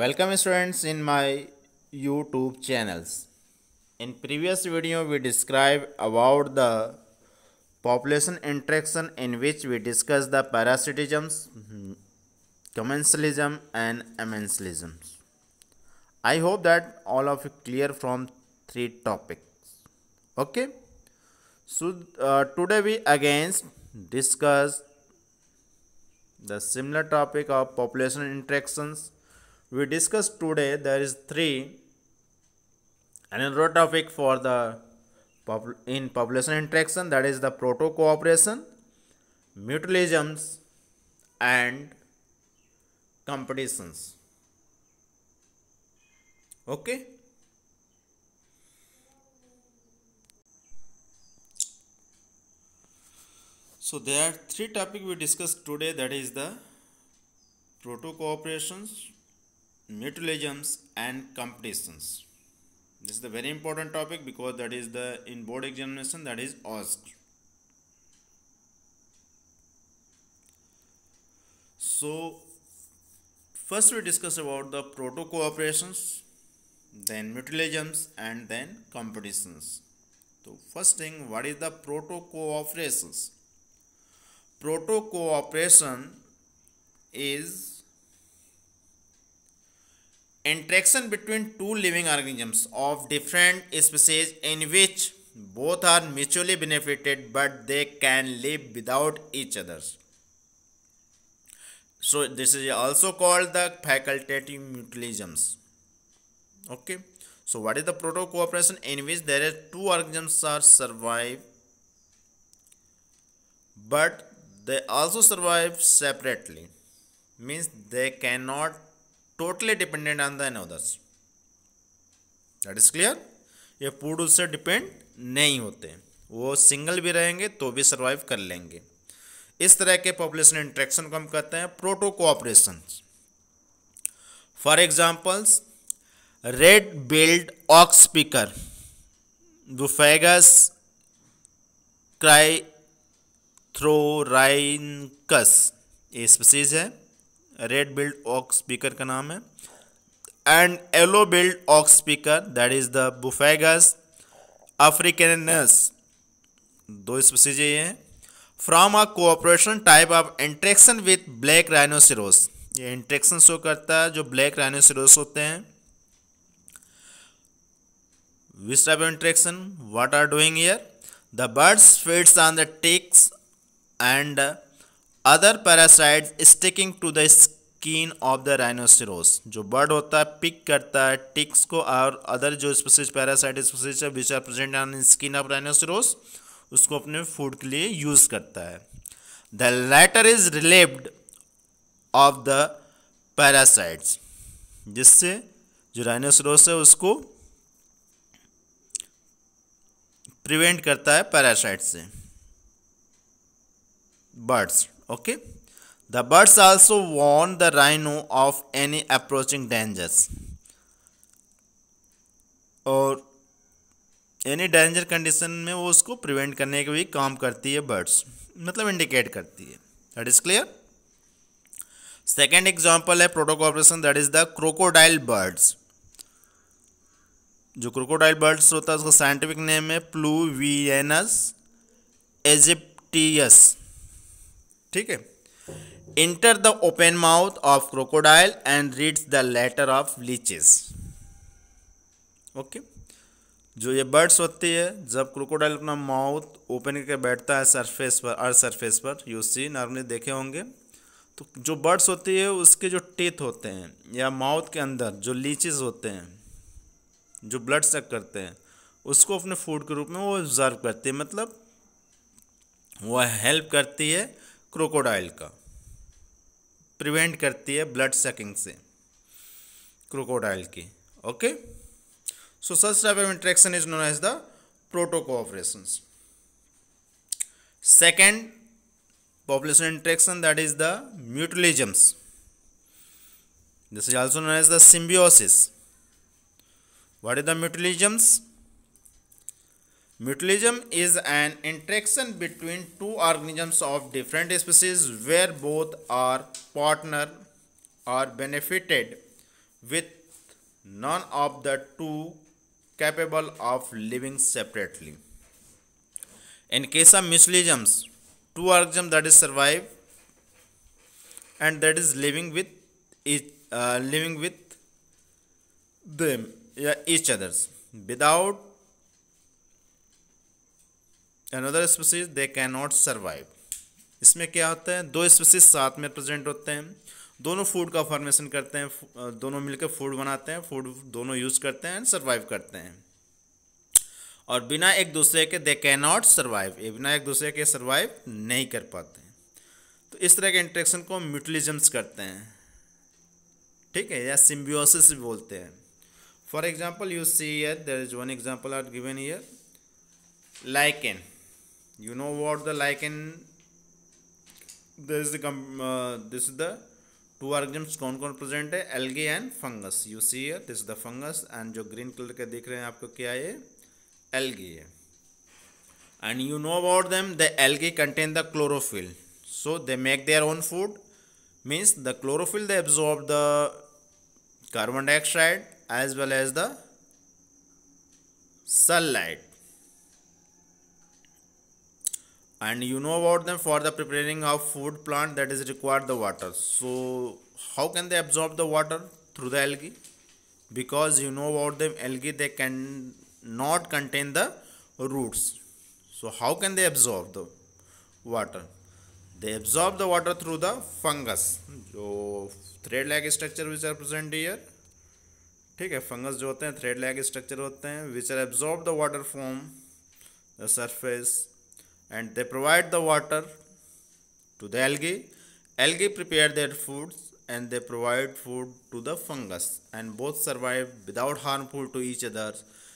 Welcome students in my YouTube channels. In previous video we described about the population interaction in which we discussed the parasitisms, hmm, commensalism and amensalism. I hope that all of you clear from three topics. Okay. So uh, today we again discuss the similar topic of population interactions we discussed today there is three another topic for the in population interaction that is the proto cooperation mutualisms and competitions okay so there are three topic we discussed today that is the proto cooperations mutualisms and competitions this is the very important topic because that is the in board examination that is asked so first we discuss about the proto cooperations then mutualisms and then competitions so first thing what is the proto cooperations proto cooperation is interaction between two living organisms of different species in which both are mutually benefited but they can live without each other. so this is also called the facultative mutualisms okay so what is the proto cooperation in which there are two organisms are survive but they also survive separately means they cannot totally dependent on the another's that is clear ये पूर्ण से depend नहीं होते वो single भी रहेंगे तो भी सर्वाइव कर लेंगे इस तरह के पॉपुलेशन इंट्रैक्शन को हम कहते हैं protocooperation for examples red billed oxpecker रुफेगस क्राई थ्रोराइनकस ये स्पीसीज है रेड बिल्ड ऑक्स स्पीकर का नाम है and yellow billed oxpecker that is the बुफेगस अफ्रीकनस दो स्पीसीज ये हैं from a cooperation type of interaction with black rhinoceros ये इंट्रेक्शन शो करता है जो ब्लैक राइनोसिरोस होते हैं which type of interaction what are doing the birds feeds feeds the ticks and other parasites sticking to the skin of the rhinoceros जो bird होता है पिक करता है टिक्स को और अदर जो species parasite species which are present on skin of rhinoceros उसको अपने फूड के लिए यूज़ करता है the latter is relieved of the parasites जिससे जो राइनोसरोस है उसको प्रिवेंट करता है पैरासाइट से birds okay the birds also warn the rhino of any approaching dangers और एनी डेंजर कंडीशन में वो उसको प्रिवेंट करने के भी काम करती है बर्ड्स मतलब इंडिकेट करती है that is clear second example है protocooperation that is the crocodile birds जो क्रोकोडाइल बर्ड्स होता है उसका साइंटिफिक नेम है प्लूवियनस एजिप्टियस ठीक है enter the open mouth of crocodile and rids the latter of leeches okay जो ये बर्ड्स होती है जब क्रोकोडाइल अपना माउथ ओपन करके बैठता है सरफेस पर अर्थ सरफेस पर यू सी नॉर्मली देखे होंगे तो जो बर्ड्स होती है उसके जो टीथ होते हैं या माउथ के अंदर जो लीचेस होते हैं जो ब्लड सक करते हैं उसको अपने फूड के रूप में वो ऑब्जर्व करती है मतलब वह हेल्प करती है क्रोकोडाइल का प्रिवेंट करती है ब्लड सकिंग से क्रोकोडाइल की okay so such type of interaction is known as the protocooperation second population interaction that is the mutualisms this is also known as the symbiosis what is the mutualisms Mutualism is an interaction between two organisms of different species where both are partner or benefited with none of the two capable of living separately. In case of mutualisms, two organisms that is survive and that is living with each, uh, living with them yeah, each others without another species they can not survive इसमें क्या होता है दो species साथ में present होते हैं दोनों फूड का फॉर्मेशन करते हैं दोनों मिलकर फूड बनाते हैं फूड दोनों यूज़ करते हैं एंड सर्वाइव करते हैं और बिना एक दूसरे के दे कैन नॉट सर्वाइव ये बिना एक दूसरे के सर्वाइव नहीं कर पाते तो इस तरह के इंट्रेक्शन को म्यूटलिजम्स करते हैं ठीक है या सिम्बियोसिस भी बोलते हैं for example you see here there is one example are given here lichen you know what the lichen uh, this is the two organisms kaun kaun present hai algae and fungus you see this is the fungus and jo green color ka dekh rahe hain algae and you know about them the algae contain the chlorophyll so they make their own food means the chlorophyll they absorb the carbon dioxide as well as the sunlight and you know about them for the preparing of food plant that is required the water so how can they absorb the water through the algae because you know about them algae they can not contain the roots so how can they absorb the water they absorb the water through the fungus jo thread like structure which are present here ठीक है fungus जो होते हैं thread like structure होते हैं which are absorb the water from the surface and they provide the water to the algae. Algae prepare their foods and they provide food to the fungus and both survive without harmful to each other.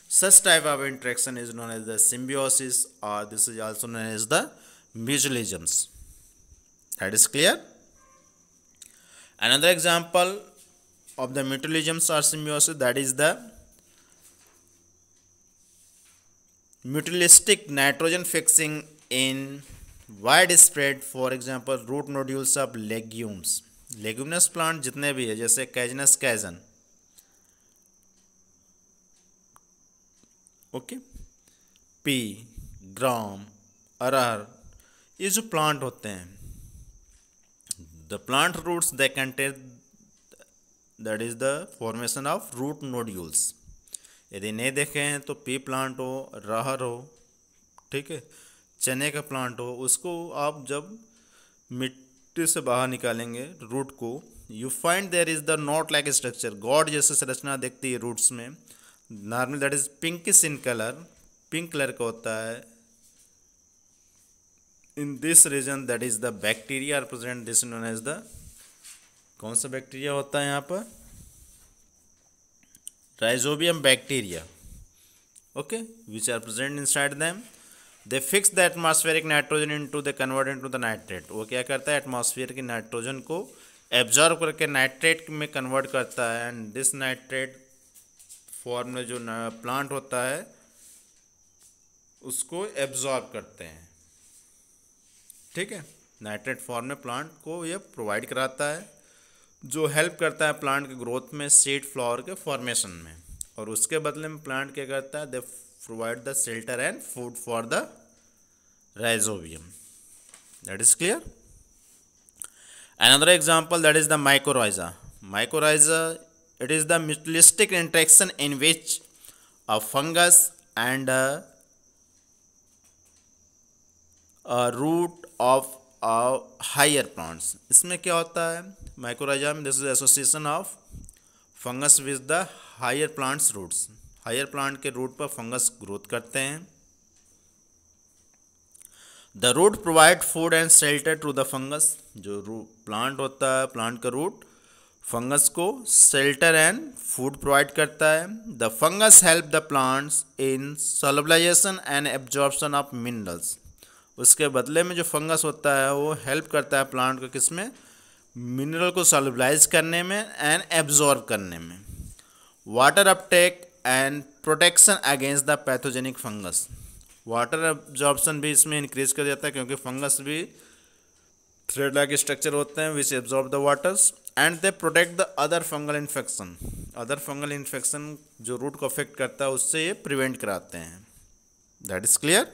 Such type of interaction is known as the symbiosis or this is also known as the mutualisms. That is clear. Another example of the mutualisms or symbiosis that is the mutualistic nitrogen fixing in widespread for example root nodules of legumes leguminous plant जितने भी है जैसे Cajanus cajan okay pea gram अरहर ये जो plant होते हैं the plant roots the contain that is the formation of root nodules यदि नहीं देखे हैं तो पी प्लांट हो रहर हो ठीक है चने का प्लांट हो उसको आप जब मिट्टी से बाहर निकालेंगे रूट को you find there is the knot like structure god जैसे संरचना देखती है रूट्स में normal that is pinkish in colour pink colour का होता है in this region that is the bacteria represent this known as the कौन सा बैक्टीरिया होता है यहाँ पर Rhizobium bacteria okay which are present inside them they fix the atmospheric nitrogen into the convert into the nitrate वो क्या करता है एटमोसफियर की नाइट्रोजन को एब्जॉर्व करके नाइट्रेट में कन्वर्ट करता है एंड दिस नाइट्रेट फॉर्म में जो प्लांट होता है उसको एब्जॉर्ब करते हैं ठीक है नाइट्रेट फॉर्म में प्लांट को ये प्रोवाइड कराता है जो हेल्प करता है प्लांट के ग्रोथ में सीड फ्लावर के फॉर्मेशन में और उसके बदले में प्लांट क्या करता है they provide the shelter and food for the rhizobium that is clear another example that is the mycorrhiza mycorrhiza it is the mutualistic interaction in which a fungus and a, a root of a higher plants isme kya hota hai mycorrhiza this is association of fungus with the higher plants roots higher plant के root पर fungus growth करते हैं the root provide food and shelter to the fungus जो plant होता है plant का root fungus को shelter and food provide करता है the fungus help the plants in solubilisation and absorption of minerals उसके बदले में जो फंगस होता है वो हेल्प करता है प्लांट को किसमें मिनरल को सोलबलाइज करने में एंड एब्जॉर्ब करने में water uptake and protection against the pathogenic fungus water absorption भी इसमें इंक्रीज कर जाता है क्योंकि फंगस भी थ्रेड लाइक स्ट्रक्चर होते हैं which absorb the waters and they protect the other fungal infection other fungal infection जो रूट को अफेक्ट करता है उससे ये प्रिवेंट कराते हैं that is clear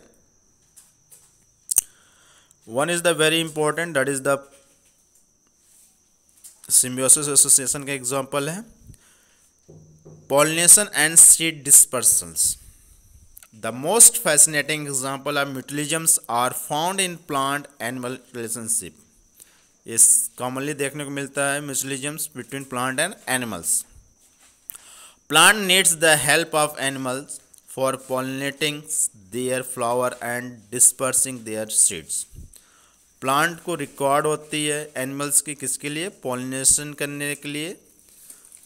one is the very important that is the symbiosis association का एग्जाम्पल है pollination and seed dispersals the most fascinating example of mutualisms are found in plant animal relationship इस commonly देखने को मिलता है mutualisms between plant and animals plant needs the help of animals for pollinating their flower and dispersing their seeds plant को record होती है animals की किसके लिए पॉलिनेशन करने के लिए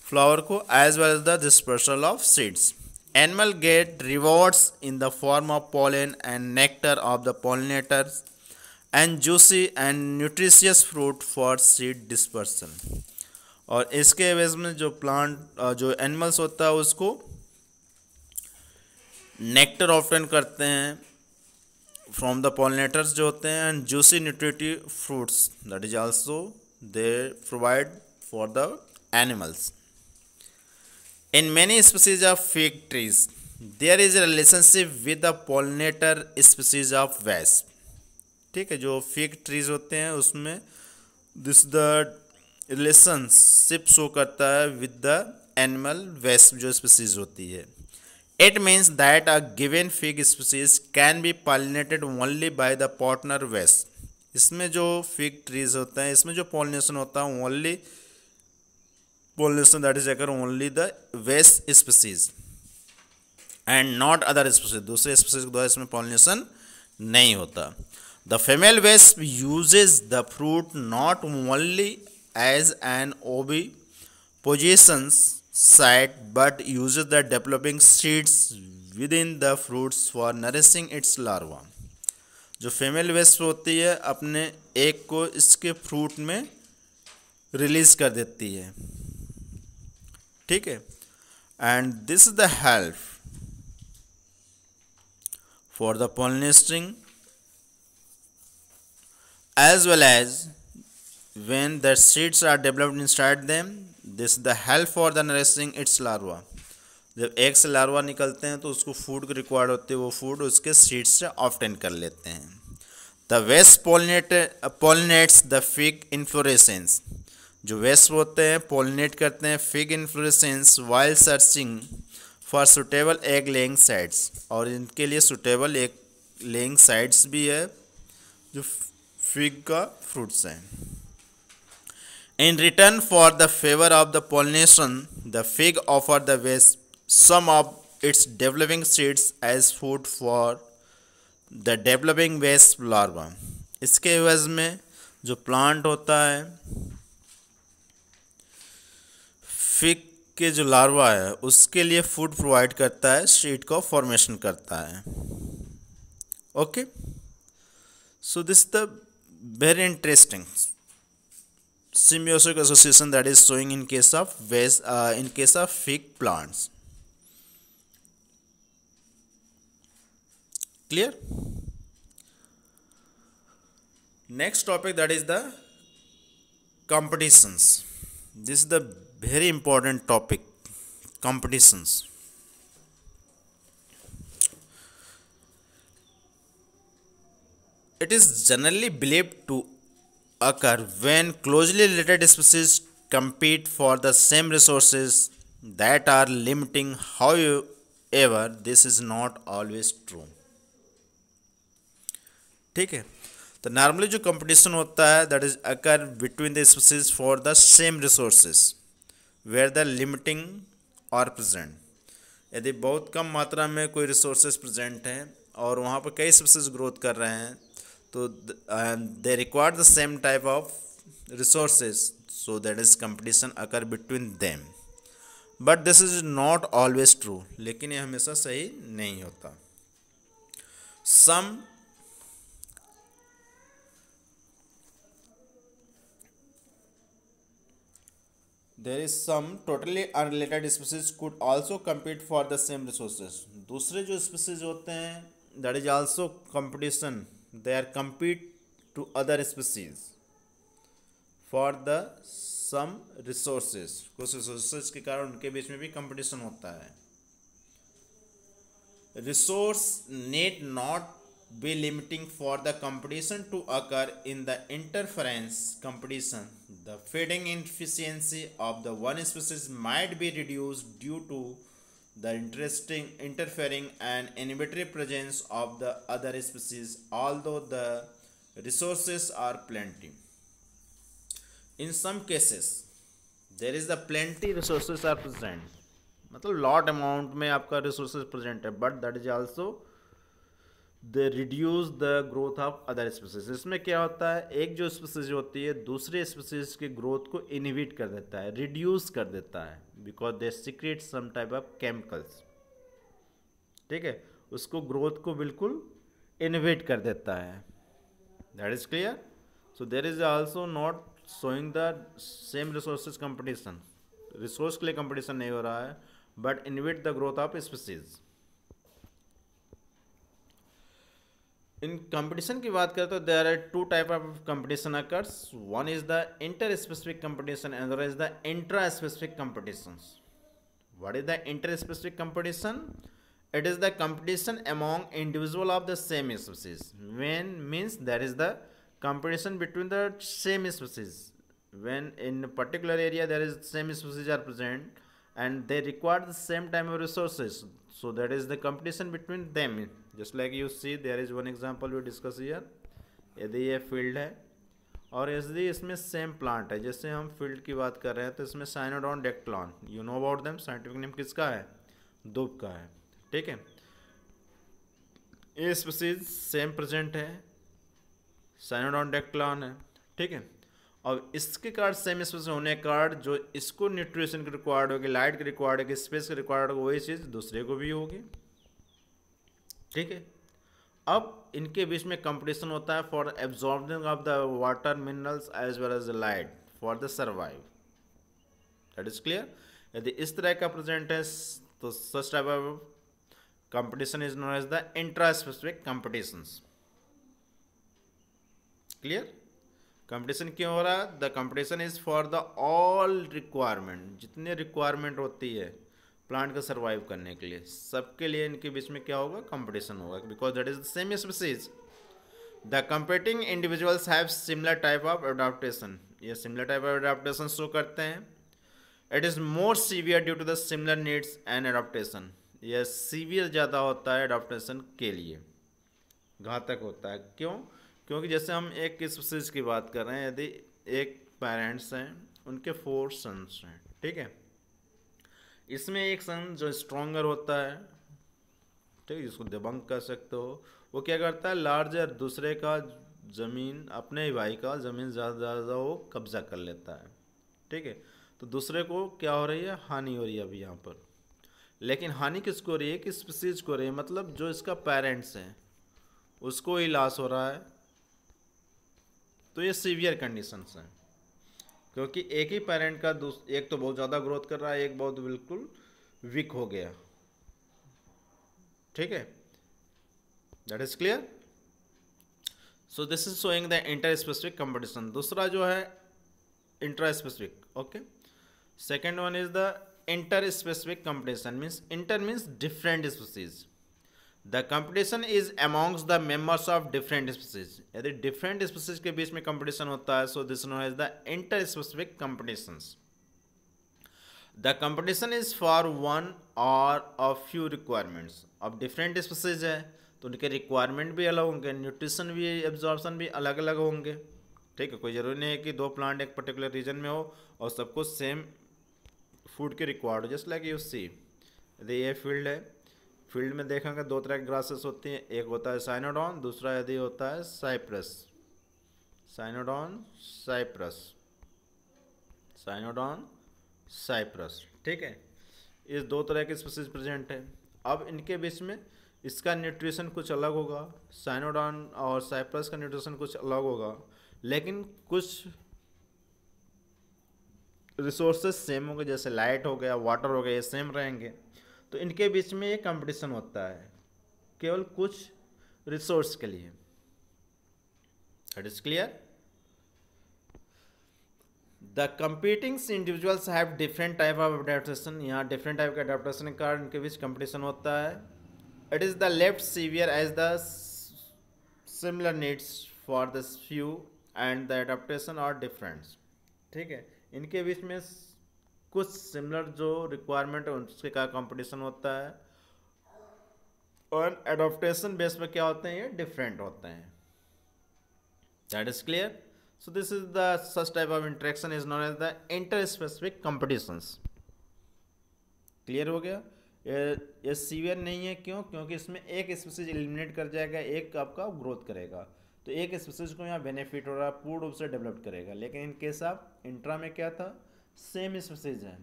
फ्लावर को as well as the dispersal of seeds animal get rewards in the form of pollen and nectar of the pollinator and juicy and nutritious fruit for seed dispersion और इसके Airways में जो plant जो animals होता है उसको nectar often करते हैं फ्रॉम द पॉलिनेटर्स जो होते हैं and juicy nutritive fruits that is also they provide for the animals in many species of fig trees there is relationship with the pollinator species of wasp ठीक है जो fake trees होते हैं उसमें this the relationship show करता है with the animal वैस जो स्पीसीज होती है it means that a given fig species can be pollinated only by the partner wasp इसमें जो फिग ट्रीज होते हैं इसमें जो पॉलिनेशन होता है only pollination that is occur only the wasp species and not other species दूसरे species के द्वारा इसमें पोलिनेशन नहीं होता the female wasp uses the fruit not only as an oviposition site but use the developing seeds within the fruits for nourishing its larva जो female wasp होती है अपने एक को इसके फ्रूट में रिलीज़ कर देती है ठीक है and this is the help for the well as when the seeds are developed in start inside this is the help for the nourishing its larva जब एक से लार्वा निकलते हैं तो उसको फूड रिक्वायर्ड होते है वो फूड उसके सीड्स से ऑफटेन कर लेते हैं the wasp pollinate pollinates the fig inflorescence जो वेस्ट होते हैं पोलिनेट करते हैं fig inflorescence while searching for suitable egg laying sites और इनके लिए सुटेबल एग लेइंग साइट्स भी है जो फिग का फ्रूट्स हैं in return for the favour of the pollination the fig offer the wasp some of its developing seeds as food for the developing wasp larva इसके वज में जो plant होता है फिक के जो लार्वा है उसके लिए फूड प्रोवाइड करता है स्ट्रीट को फॉर्मेशन करता है okay so this the very interesting symbiotic association that is showing in case of wasp in case of fig plants clear next topic that is the competitions this is the very important topic competitions it is generally believed to occur when closely related species compete for the same resources that are limiting however this is not always true ठीक है तो normally जो competition होता है that is occur between the species for the same resources where the limiting और present यदि बहुत कम मात्रा में कोई रिसोर्सेज प्रजेंट हैं और वहाँ पर कई स्पीसीज ग्रोथ कर रहे हैं तो they require the same type of resources so that is competition occur between them but this is not always true लेकिन ये हमेशा सही नहीं होता some there is some totally unrelated species could also compete for the same resources दूसरे जो species होते हैं that is also competition they are compete to other species for the same resources कुछ रिसोर्सेज के कारण उनके बीच में भी कंपटीशन होता है resource need not be limiting for the competition to occur in the interference competition. The feeding efficiency of the one species might be reduced due to the interesting interfering and inhibitory presence of the other species although the resources are plenty in some cases there is the plenty resources are present मतलब lot amount में आपका resources present है but that is also they reduce the growth of other species इसमें क्या होता है एक जो स्पीसीज होती है दूसरे स्पीसीज की ग्रोथ को इनहिबिट कर देता है रिड्यूस कर देता है because they secrete some type of chemicals ठीक है उसको ग्रोथ को बिल्कुल इनहिबिट कर देता है that is clear so there is also not showing the same resource competition resource के लिए कंपटिशन नहीं हो रहा है but inhibit the growth of species in competition की बात करें तो there are two type of competition occurs one is the inter specific competition and the other is the intra specific competitions what is the inter specific competition it is the competition among individual of the same species when means there is the competition between the same species when in a particular area there is same species are present and they require the same time of resources so that is the competition between them just like you see there is one example we discuss here यदि ये field है और यदि इसमें same plant है जैसे हम field की बात कर रहे हैं तो इसमें Cynodon dactylon you know about them scientific name किसका है दुब का है ठीक है ये स्पीसीज सेम प्रेजेंट है साइनोडॉन डेक्टलॉन है ठीक है और इसके कारण सेम स्पेस होने के कारण जो इसको न्यूट्रिशन की रिक्वायर्ड होगी लाइट की रिक्वायर्ड होगी स्पेस की रिक्वायर्ड होगी वही चीज़ दूसरे को भी होगी ठीक है अब इनके बीच में कंपटीशन होता है for absorbing of the water minerals as well as light for the survive that is clear यदि इस तरह का प्रेजेंट है तो such type of competition is known as the intraspecific competition clear competition क्यों हो रहा है the competition is for the all requirement जितने रिक्वायरमेंट होती है प्लांट का सर्वाइव करने के लिए सबके लिए इनके बीच में क्या होगा कंपटीशन होगा because that is the same species the competing individuals have similar type of adaptation ये similar type of adaptation show करते हैं it is more severe due to the similar needs and adaptation यह severe ज़्यादा होता है adaptation के लिए घातक होता है क्यों क्योंकि जैसे हम एक स्पीसीज की बात कर रहे हैं यदि एक पेरेंट्स हैं उनके फोर सन्स हैं ठीक है इसमें एक सन जो स्ट्रॉन्गर होता है ठीक है जिसको दबंग कर सकते हो वो क्या करता है लार्जर दूसरे का ज़मीन अपने ही भाई का ज़मीन ज़्यादा से ज़्यादा वो कब्ज़ा कर लेता है ठीक है तो दूसरे को क्या हो रही है हानि हो रही है अभी यहाँ पर लेकिन हानि किसको हो रही है कि चीज को हो रही है मतलब जो इसका पेरेंट्स हैं उसको ही लॉस हो रहा है तो ये सीवियर कंडीशंस हैं क्योंकि एक ही पेरेंट का एक तो बहुत ज़्यादा ग्रोथ कर रहा है एक बहुत बिल्कुल वीक हो गया ठीक है that is clear so this is showing the interspecific competition दूसरा जो है intraspecific okay second one is the interspecific competition means inter means different species the competition is amongst the members of different species यदि different species के बीच में competition होता है so this no is the interspecific competition the competition is for one or a few requirements अब different species है तो उनके रिक्वायरमेंट भी अलग होंगे न्यूट्रिशन भी एब्जॉर्बन भी अलग अलग होंगे ठीक है कोई ज़रूरी नहीं है कि दो प्लांट एक पर्टिकुलर रीजन में हो और सबको सेम फूड के रिक्वायर्ड हो जस्ट लाइक यू सी यदि ये फील्ड है फील्ड में देखेंगे दो तरह की ग्रासेस होती हैं एक होता है साइनोडॉन दूसरा यदि होता है Cyperus Cynodon Cyperus Cynodon Cyperus ठीक है इस दो तरह के स्पीसीज प्रेजेंट हैं अब इनके बीच में इसका न्यूट्रिशन कुछ अलग होगा साइनोडॉन और साइप्रस का न्यूट्रिशन कुछ अलग होगा लेकिन कुछ रिसोर्सेज सेम होंगे जैसे लाइट हो गया वाटर हो गया ये सेम रहेंगे तो इनके बीच में एक कंपटीशन होता है केवल कुछ रिसोर्स के लिए that is clear the competing individuals have different type of adaptation यहाँ डिफरेंट टाइप के अडेप्टन के कारण इनके बीच कंपटीशन होता है it is the left severe as the similar needs for the few and the adaptation और डिफरेंस ठीक है इनके बीच में कुछ सिमिलर जो रिक्वायरमेंट है उसके क्या कंपटीशन होता है और एडोप्टेशन बेस पर क्या होते हैं ये डिफरेंट होते हैं that is clear this is the the type of of is known as the interspecific competitions clear हो गया ये सीवियर नहीं है क्यों क्योंकि इसमें एक स्पीसीज एलिमिनेट कर जाएगा एक आपका ग्रोथ करेगा तो एक स्पीसीज को यहाँ बेनिफिट हो रहा है पूर्ण रूप से डेवलप करेगा लेकिन इन केस ऑफ इंट्रा में क्या था सेम स्पेसिज है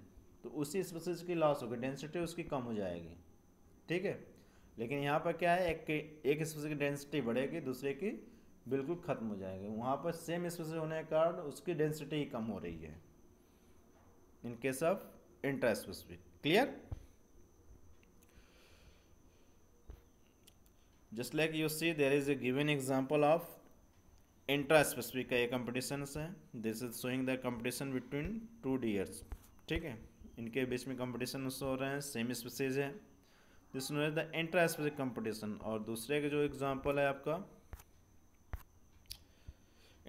तो उसी स्पेसिज की लॉस होगी डेंसिटी उसकी कम हो जाएगी ठीक है लेकिन यहाँ पर क्या है एक एक स्पीसीज की डेंसिटी बढ़ेगी दूसरे की बिल्कुल ख़त्म हो जाएगी वहाँ पर सेम स्पेसिज होने के कारण उसकी डेंसिटी ही कम हो रही है in case of intraspecific clear just like you see there is a given example of intraspecific का ये कंपटीशन है this is showing the competition between two deers ठीक है इनके बीच में कंपटीशन हो रहे हैं सेम स्पेसीज है this is the intraspecific competition और दूसरे का जो एग्जाम्पल है आपका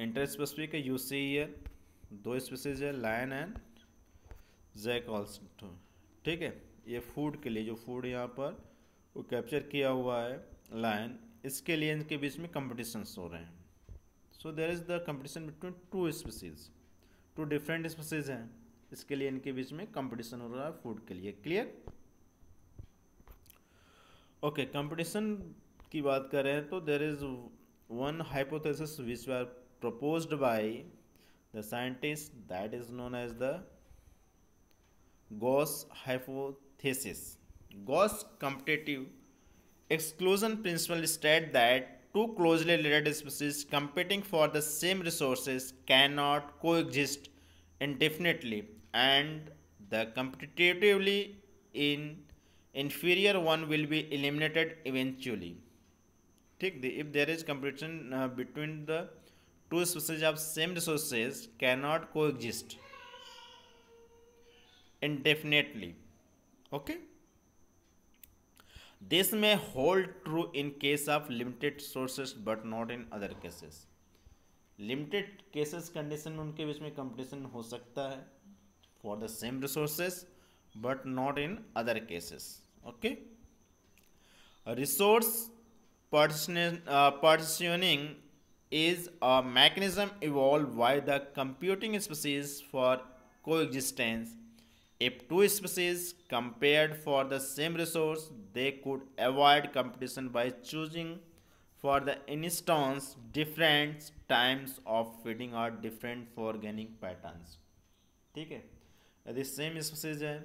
intraspecific you see here दो स्पेसीज है लायन एंड जैक ठीक है ये फूड के लिए जो फूड यहाँ पर वो कैप्चर किया हुआ है लायन इसके लिए इनके बीच में कंपटीशन हो रहे हैं so there is the competition between two species two different species हैं इसके लिए इनके बीच में कंपटीशन हो रहा है फूड के लिए क्लियर ओके कंपटीशन की बात करें तो there is one hypothesis which are proposed by the scientist that is known as the Gause hypothesis Gause competitive exclusion principle state that two closely related species competing for the same resources cannot coexist indefinitely and the competitively in inferior one will be eliminated eventually if there is competition uh, between the two species of same resources cannot coexist indefinitely okay this में hold true in case of limited sources but not in other cases limited cases condition में उनके बीच में competition हो सकता है for the same resources but not in other cases okay resource is a mechanism evolve by the computing computing for coexistence If two species compared for the same resource, they could avoid competition by choosing for the instance different times of feeding or different foraging patterns. ठीक है यदि same species है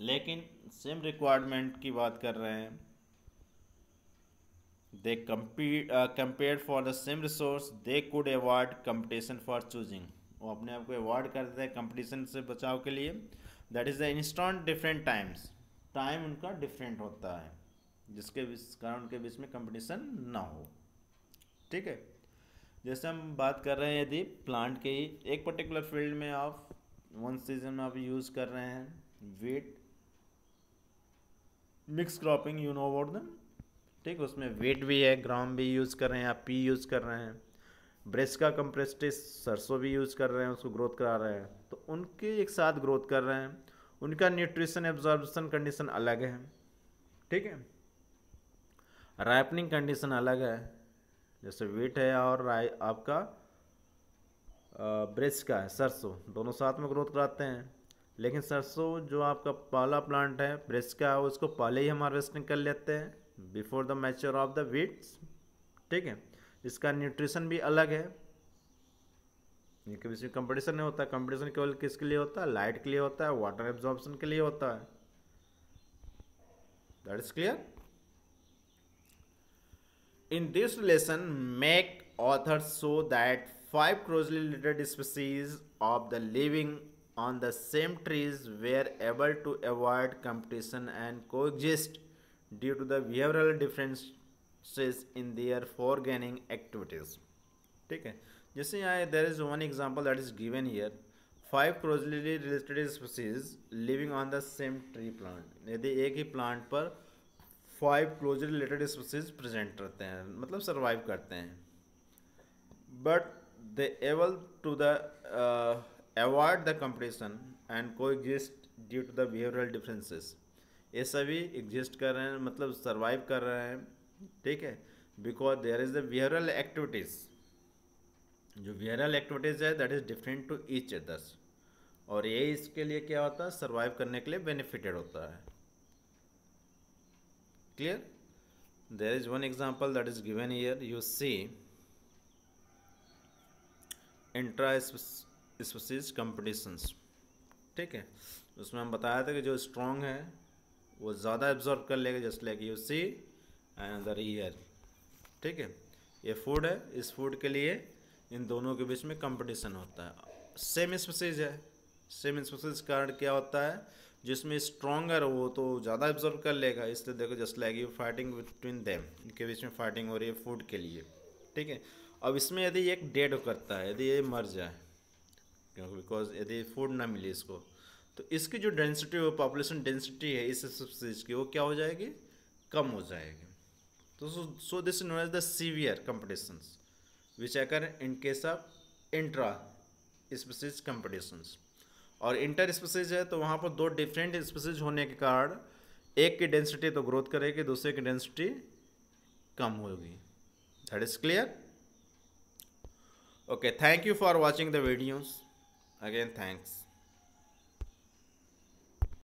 लेकिन same requirement की बात कर रहे हैं they compete uh, compared for the same resource they could avoid competition for choosing वो अपने आप को अवॉइड देते हैं कंपटीशन से बचाव के लिए that is the instant different times time उनका डिफरेंट होता है जिसके कारण उनके बीच में कंपटीशन ना हो ठीक है जैसे हम बात कर रहे हैं यदि प्लांट के ही एक पर्टिकुलर फील्ड में आप वन सीजन में आप यूज़ कर रहे हैं wet mix cropping you know about दम ठीक उसमें वेट भी है ग्राम भी यूज़ कर रहे हैं आप पी यूज़ कर रहे हैं ब्रेस्का कंप्रेस्टिस सरसों भी यूज़ कर रहे हैं उसको ग्रोथ करा रहे हैं तो उनके एक साथ ग्रोथ कर रहे हैं उनका न्यूट्रिशन एब्जॉर्बेशन कंडीशन अलग है ठीक है राइपनिंग कंडीशन अलग है जैसे वीट है और राय आपका ब्रेस का है सरसों दोनों साथ में ग्रोथ कराते हैं लेकिन सरसों जो आपका पहला प्लांट है ब्रेस का है उसको पहले ही हम हार्वेस्टिंग कर लेते हैं before the mature of the wheats ठीक है इसका न्यूट्रिशन भी अलग है कभी इसमें कंपटीशन नहीं होता कंपटीशन केवल किसके लिए होता है लाइट के लिए होता है वाटर एब्जॉर्बन के लिए होता है that is clear in this relation make author show that five closely related species of the living on the same trees were able to avoid competition and coexist due to the behavioural difference stress in their foraging activities ठीक है जैसे यहाँ there is one example that is given here five closely related species living on the same tree plant यदि एक ही plant पर five closely related species present रहते हैं मतलब सर्वाइव करते हैं but they able to the avoid the competition and coexist due to the behavioural differences ये सभी एग्जिस्ट कर रहे हैं मतलब सर्वाइव कर रहे हैं ठीक है because there is behavioural activities जो वियरल एक्टिविटीज़ है that is different to each others और ये इसके लिए क्या होता है सर्वाइव करने के लिए बेनिफिटेड होता है clear there is one example that is given here you see intra species competitions ठीक है उसमें हम बताया था कि जो स्ट्रॉन्ग है वो ज़्यादा एब्जॉर्ब कर लेगा just like you see another ear ठीक है ये फूड है इस फूड के लिए इन दोनों के बीच में कंपटीशन होता है सेम स्पेसिज है सेम स्पेसिज कारण क्या होता है जिसमें स्ट्रॉगर वो तो ज़्यादा एब्जॉर्व कर लेगा इसलिए देखो just like you fighting between them इनके बीच में फाइटिंग हो रही है फूड के लिए ठीक है अब इसमें यदि एक डेड करता है यदि ये मर जाए क्योंकि बिकॉज यदि फूड ना मिले इसको तो इसकी जो डेंसिटी हो पॉपुलेशन डेंसिटी है इस चीज़ की वो क्या हो जाएगी कम हो जाएगी तो so so this known as the severe competitions which occur in case of intra species और इंटर स्पेसिज है तो वहाँ पर दो डिफरेंट स्पेसिज होने के कारण एक की डेंसिटी तो ग्रोथ करेगी दूसरे की डेंसिटी कम होगी that is clear okay thank you for watching the videos again thanks